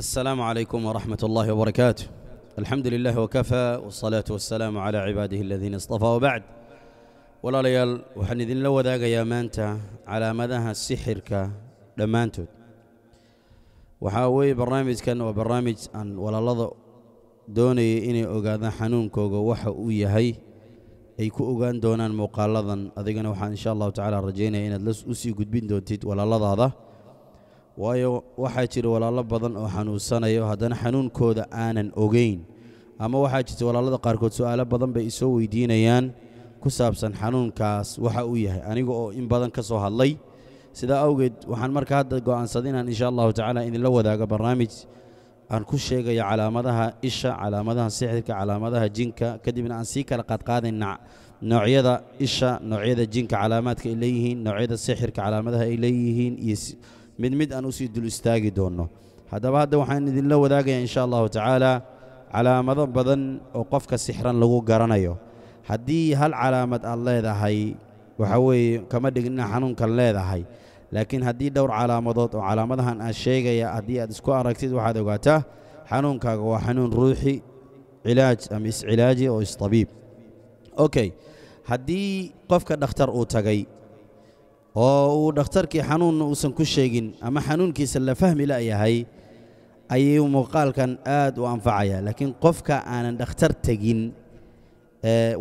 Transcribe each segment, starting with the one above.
السلام عليكم ورحمة الله وبركاته الحمد لله وكفى والصلاة والسلام على عباده الذين اصطفى وبعد ولا ليال وحن إذن لو ذاق يا مانتا على مدها السحر كا لمانتو وحاوي برنامج كان وبرنامج أن ولا لضع دوني إني أقاذا حنون كوغو وحو يهي أي كو أقان دونان مقالضا أذيقنا وحا إن شاء الله تعالى رجينا إن أدلس أسي قد بين دونتيت ولا لضع هذا waayo waxaa jira walaalo badan oo xanuunsanayo haddana xanuunkooda aanan ogeyn ama waxaa jirta walaallada qaarkood su'aalo badan bay isoo weydiinayaan ku saabsan xanuunkaas waxa uu yahay aniga oo in badan ka soo hadlay sidaa awgeed waxaan marka hadda go'aansaday inaan insha allahu tacaala idinla wadaago barnaamij aan ku sheegayo calaamadaha isha calaamadaha sixirka calaamadaha jinka kadibna aan sii kala qaadqaadayn noocyada isha noocyada jinka calaamaadka ay leeyihiin noocyada sixirka calaamadaha ay leeyihiin iyo mid mid aan usii dul istaagi doonno haddaba hadda waxaan idinla wadaagayaa insha allahu tacaala calaamado badan oo qofka sixran lagu garanayo haddii hal calaamad aad leedahay waxa weeye kama dhignina xanuunkan leedahay laakiin haddii dhowr calaamadood oo calaamadahan aan sheegaya haddii aad isku aragtid waxaad ogaataa xanuunkaaga waa xanuun ruuxi cilaaj ama iscilaaji oo is-tabiib okay haddii qofka dhakhtar uu tagay oo uu dhakhtarkii xanuunna uusan ku sheegin ama xanuunkiisa la fahmi la yahay ayuu muuqaalkan aad u anfacayaa laakiin qofka aanan dhakhtar tegin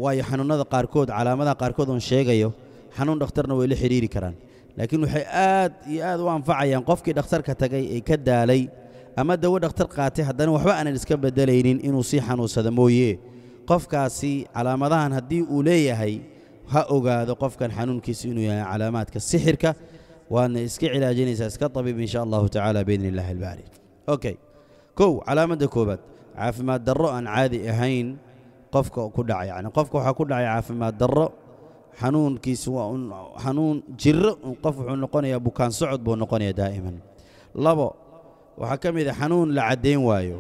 waayo xanuunada qaarkood calaamadaha qaarkood oon sheegayo xanuun dhakhtarna way la xidhiiri karaan laakiin waxay aad iyo aad u anfacayaan qofkii dhakhtarka tagay ee ka daalay ama dawo dhakhtar qaatay haddana waxba aanan iska beddelaynin inuu sii xanuunsada mooye qofkaasi calaamadahan haddii uu leeyahay ha ogaado qofkan xanuunkiisa inuu yahay calaamaadka sixirka waadna iska cilaajinaysaa iska tabiib insha allahu tacaala biidn illahi albaari okay kow calaamadda koobaad caafimaad darro aan caadi ahayn qofka ku dhaca yani qofka waxaa ku dhacay caafimaad darro xanuunkiisu waa un xanuun jiro un qof wuxuu noqonayaa bukaan socod buu noqonayaa daa'iman labo waxaa ka mid a ah xanuun la caddayn waayo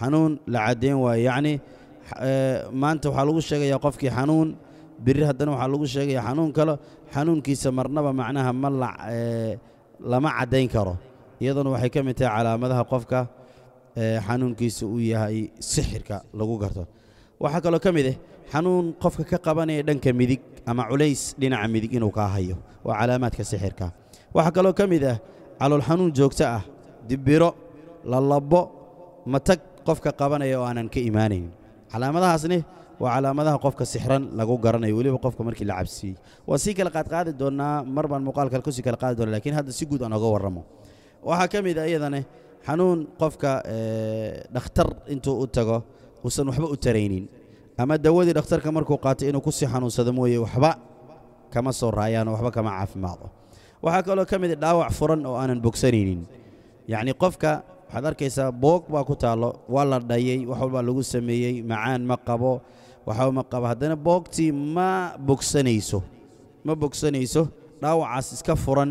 xanuun la caddayn waayo yacni eh, maanta waxaa lagu sheegayaa qofkii xanuun biri haddana waxaa lagu sheegaya xanuun kale xanuunkiisa marnaba macnaha ma eh, lama caddayn karo iyaduna waxay ka mid tahay calaamadaha qofka eh, xanuunkiisa uu yahay sixirka lagu garto waxaa kaloo ka mid ah xanuun qofka ka qabanaya dhanka midig ama culays dhinaca midig inuu kaa hayo waa calaamaadka sixirka waxaa kaloo ka mid ah calool xanuun joogto ah dibiro lalabo matag qofka qabanaya oo aanan ka imaanayn calaamadahaasne waa calaamadaha qofka sixran lagu garanayo weliba qofka markii la cabsiiyey waan sii kala qaadqaadi doonnaa mar baan muuqaalka kusii kala qaadi doona lakiin hadda si guud aan oga warramo waxaa ka mid a ah iyadane xanuun qofka eh, dhakhtar intuu u tago uusan waxba u taraynin ama dawadii dhakhtarka markuu qaatay inuu ku xanuunsado mooye waxba kama soo raayaano waxba kama caafimaado waxaa kaloo ka mid ah dhaawac furan oo aanan bogsanaynin yacnii qofka waxaad arkaysaa boog baa ku taallo waa la dhayay wax walbaa lagu sameeyey macaan ma qabo waxauma qaba haddana boogtii ma bogsanayso ma bogsanayso dhaawacaas iska furan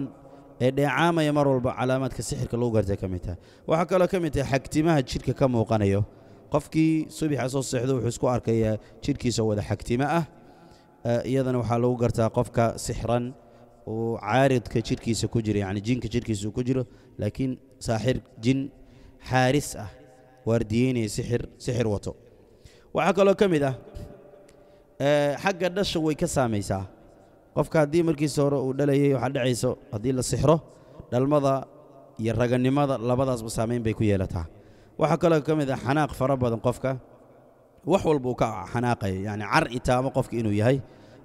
ee dheecaamaya mar walba calaamaadka sixirka lagu gartay ka mid tahay waxaa kaloo ka mid tahay xagtimaha jidhka ka muuqanayo qofkii subaxa soo seexdo wuxuu isku arkayaa jidhkiisa wada xagtimo ah eh, iyadana waxaa lagu gartaa qofka sixran uu caaridka jidhkiisa ku jiro yani jinka jidhkiisa ku jiro laakiin saaxir jin xaaris ah waardiyeynaya sixir wato waxaa kaloo ka mid ah Eh, xagga dhasha way ka saamaysaa qofka haddii markiisa hore uu dhalayay waxaa dhacayso haddii la sixro dhalmada iyo raganimada labadaasba saamayn bay ku yeelataa waxaa kaloo ka mid ah xanaaq fara badan qofka wax walba ka xanaaqaya yacni car itaamo qofka inuu yahay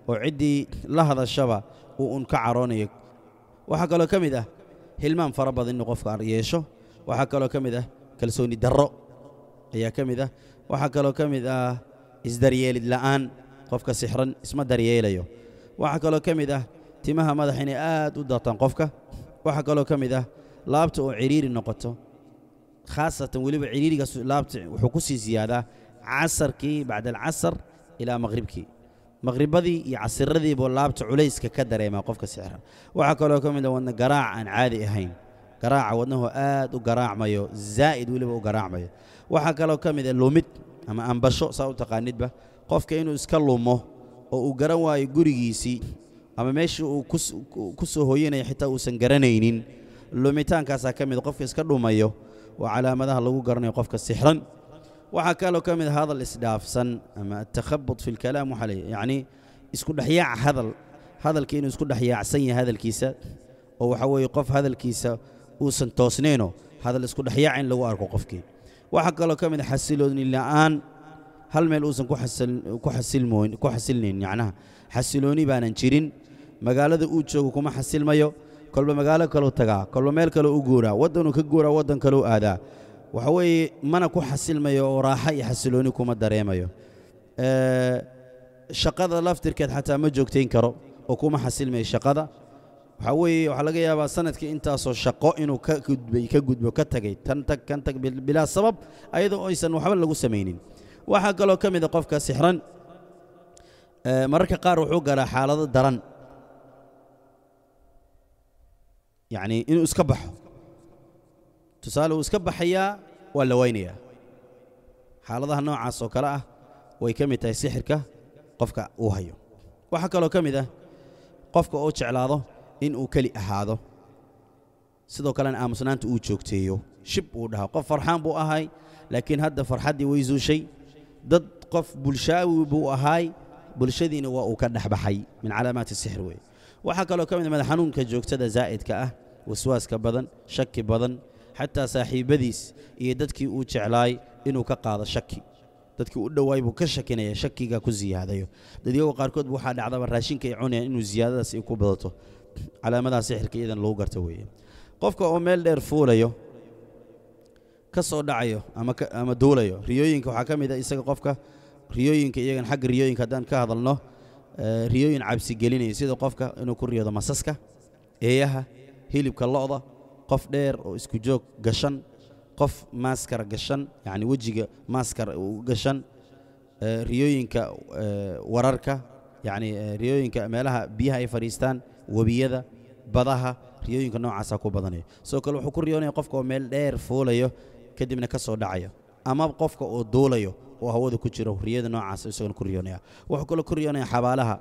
oo ciddii la hadashaba uu un ka caroonayo waxaa kaloo ka mid ah hilmaan fara badan inuu qofka yeesho waxaa kaloo ka mid ah kalsooni darro ayaa ka mid ah waxaa kaloo ka mid ah isdaryeelid la'aan qofka sixran isma daryeelayo waxaa kaloo ka mid ah timaha madax inay aad u daataan qofka waxaa kaloo ka mid ah laabta oo ciriiri noqoto khaasatan weliba cidhiirigaas laabta wuxuu ku sii siyaadaa casarkii bacda alcasar ilaa maqribkii maqribadii iyo casiradiibu laabta culayska ka dareemaa qofka sixran waxaa kaloo ka mid ah wadna garaac aan caadi ahayn garaaca wadnahu aad u garaacmayo zaa'id weliba u garaacmayo waxaa kaloo ka mid ah lumid ama ambasho saa u taqaanidba qofka inuu iska lumo oo uu garan waayo gurigiisii ama meeshii uu ku soo hoyanaya xitaa uusan garanaynin lumitaankaasaa ka mid qofka iska dhumayo oo calaamadaha lagu garanayo qofka sixran waxaa kaloo ka mid ah hadal isdhaafsan ama atakhabut fi lkalaam waxaa leeya yacnii isku dhexyaac hadal hadalka inuu isku dhexyaacsan yahay hadalkiisa oo waxaa weeye qof hadalkiisa uusan toosnayno hadal isku dhexyaac in lagu arko qofkii waxaa kaloo ka mid a ah xasilooni la'aan hal meel uusan ku xasilnayn yacnaha xasilooni baanan jirin magaalada uu joogo kuma xasilmayo kolba magaalo kaleu tagaa kolba meel kale u guuraa waddanuu ka guuraa waddan kaleu aadaa waxa weeye mana ku xasilmayo oo raaxo iyo xasilooni kuma dareemayo shaqada laftirkeed xataa ma joogtayn karo oo kuma xasilmayo shaqada waxaa weeye waxaa laga yaabaa sanadkii intaasoo shaqo inuu ka gudbay ka gudbo ka tagay tan tag kan tag bilaa sabab ayadoo aysan waxba lagu samaynin waxaa kaloo ka mid a qofka sixran mararka qaar wuxuu galaa xaalado daran yacni inuu iska baxo tusaale uu iska baxayaa waa la waynayaa xaaladaha noocaas oo kale ah way ka mid tahay sixirka qofka uu hayo waxaa kaloo ka mid ah qofka uu jeclaado in uu keli ahaado sidoo kalena aamusnaanta uu joogteeyo shib uu dhaho qof farxaan buu ahay laakiin hadda farxaddii way zuushay dad qof bulshaawi buu ahaay bulshadiina waa uu ka dhexbaxay min calaamaati sixir weeye waxaa kaloo ka mid ah mada xanuunka joogtada zaa'idka ah waswaaska badan shaki badan xataa saaxiibbadiis iyo dadkii uu jeclaay inuu ka qaado shaki dadkii u dhowaay buu ka shakinaya shakiga ku siyaadayo dadyagoo qaarkoodba waxaa dhacdaba raashinka ay cunayaan inuu siyaadadaas ay ku badato calaamadaha sixirka iyadan lagu garta weeye qofka oo meel dheer fuulayo ka soo dhacayo ama duulayo riyooyinka waxaa ka mid a ah isaga qofka riyooyinka iyagan xagga riyooyinka haddaan ka hadalno eh, riyooyin cabsi gelinaya sida qofka inuu ku riyoodo masaska eeyaha hilibka lo'da qof dheer oo isku joog gashan qof maaskar gashan yacni wejiga maaskar gashan eh, riyooyinka eh, wararka yacni riyooyinka meelaha biyaha ay fadhiistaan webiyada badaha riyooyinka noocaasa ku badanaya sidoo kale wuxuu ku riyoonaya qofka oo meel dheer fuulayo kadibna kasoo soo ama qofka oo duulayo oo hawada ku jiro riyada noocaas isagana ku riyoonaya wuxuu kaloo ku riyoonaya xabaalaha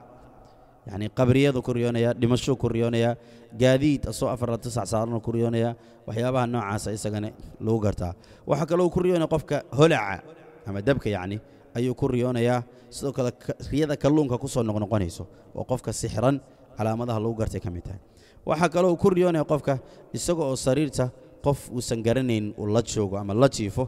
yacni qabriyadu ku riyoonaya dhimashuu ku riyoonayaa gaadiid asoo afarlanta sacsaarana ku riyoonayaa waxyaabaha noocaasa isagana lagu gartaa waxaa kaloo ku riyoonaya qofka holaca ama dabka yacni ayuu ku riyoonayaa sidoo kale riyada kalluunka ku noqnoqonayso oo qofka sixran calaamadaha lagu gartay ka mid tahay waxaa kaloo ku riyoonaya qofka isaga oo sariirta qof uusan garanayn uu la joogo ama la jiifo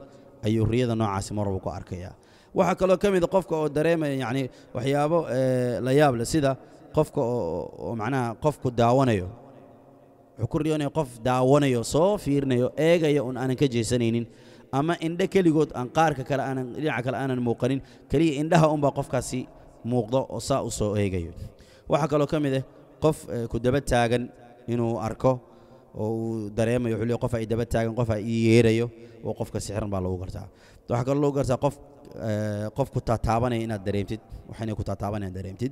ayuu riyada noocaasi marwalba ku arkayaa waxaa kaloo ka mida ah qofka oo dareemaya yacni waxyaabo eh, la yaable sida qofka oo macnaha qofku daawanayo wuxuu ku riyoonaya qof daawanayo soo fiirinayo eegaya un aanan ka jeesanaynin ama indhe keligood aan qaarka kale aanan dhinaca kale aanan muuqanin keliya indhaha unbaa qofkaasi muuqdo oo saa u soo eegayo waxaa kaloo ka mid ah qof eh, ku daba taagan inuu arko oo uu dareemayo wuxuu leey qof ay daba taagan qof ay ii yeerayo oo qofka sixiran baa lagu gartaa waxaa kaloo lagu gartaa qof eh, qof ku taataabanaya inaad dareemtid wax ku taataabanaya dareemtid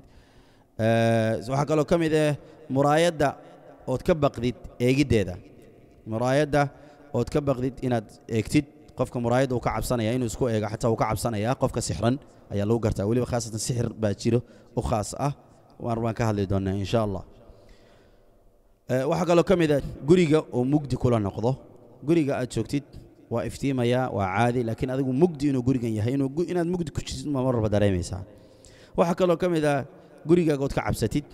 waxaa kaloo ka mid ah muraayadda ood ka baqdid eegiddeeda muraayadda ood ka baqdid inaad eegtid qofka muraayadda uu ka cabsanaya inuu isku eego xataa uu ka cabsanaya qofka sixran ayaa lagu gartaa weliba khaasatan sixir baa jiro u khaas ah waan ka hadli doonaa insha allah eh, waxaa kaloo ka mid ah guriga oo mugdi kula noqdo guriga aad joogtid waa iftiimayaa waa caadi laakiin adigu mugdi inuu gurigan yahay inaad mugdi ku jirtid mararba dareemaysaa waxaa kaloo ka mid ah gurigaaga ood ka cabsatid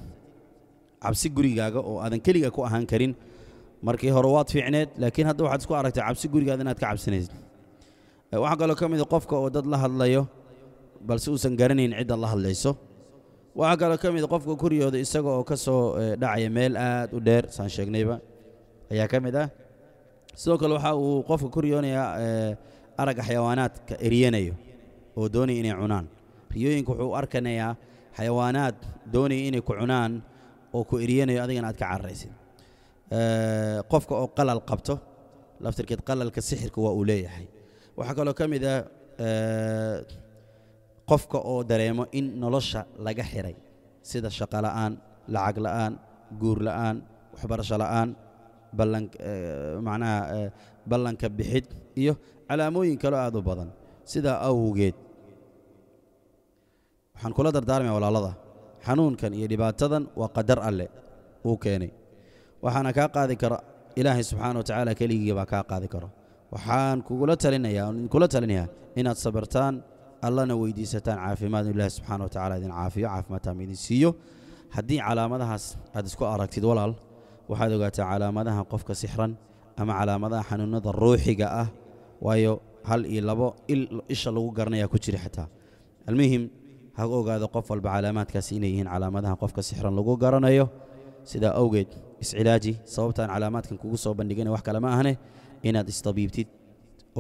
cabsi gurigaaga oo aadan keliga ku ahaan karin markii hore waad fiicneed laakiin hadda waxaad isku aragtay cabsi gurigaada inaad ka cabsanaysid eh, waxaa kaloo ka mid a ah qofka oo dad la hadlayo balse uusan garanayn cidda la hadlayso waxaa kaloo ka mid ah qofka kuryooda isaga oo ka soo e, dhacaya meel aada u dheer saan sheegnayba ayaa ka mid ah sidoo kale waxa uu qofka ku kuryoonayaa e, aragga xayawaanaadka eryanayo oo doonaya inay cunaan riyooyinka wuxuu u arkanayaa xayawaanaad doonaya inay ku cunaan oo ku eryanayo adigana aad ka cararaysid e, qofka oo qalal qabto laftirkeed qalalka sixirka waa uu leeyahay waxaa kaloo ka mid ah qofka oo dareemo in nolosha laga xiray sida shaqo la'aan lacag la'aan guur la'aan waxbarasho la'aan eh, manaha eh, ballanka bixid iyo calaamooyin kaloo aad u badan sidaa awgeed waxaan kula dardaarmaya walaalada xanuunkan iyo dhibaatadan waa qadar alle uu keenay waxaana kaa qaadi karo ilaahay subxaana wa tacaala keligii kaa qaadi karo waxaan kugula talinayaa kula talinayaa inaad sabirtaan allana weydiisataan caafimaad inuu ilaahi subxana wa tacala idin caafiyo caafimaadtaama idin siiyo haddii calaamadahaas aad isku aragtid walaal waxaad ogaataa calaamadaha qofka sixran ama calaamadaha xanuunada ruuxiga ah waayo hal iyo labo isha lagu garanayaa ku jira xitaa almuhim ha ogaado qof walba calaamaadkaasi inay yihiin calaamadaha qofka sixran lagu garanayo sidaa awgeed iscilaaji sababtaan calaamaadkan kugu soo bandhigana wax kale ma ahne inaad isdabiibtid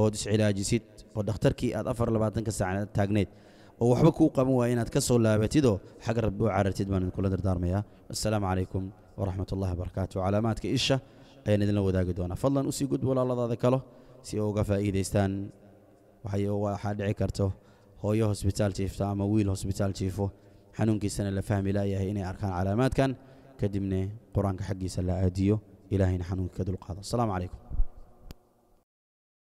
ood iscilaajisid oo dhakhtarkii aad afar labaatanka saacna taagneyd oo waxba kuu qaban waaya inaad ka soo laabatidoo xag rabbi u carartid baan idinkula dardaarmayaa assalaamu calaykum waraxmat ullahi wabarakaatu calaamaadka isha ayaan idinla wadaagi doonaa fadlan u sii walaaladaada kalo si ay uga faa'iidaystaan waxaa dhici karto hooyo hosbitaal jiifta ama wiil hosbitaal jiifo xanuunkiisana la fahmi laayahay inay arkaan calaamaadkan kadibne qur-aanka xaggiisa la aadiyo ilahayna xanuunka ka dulqaado assalaamu calaykum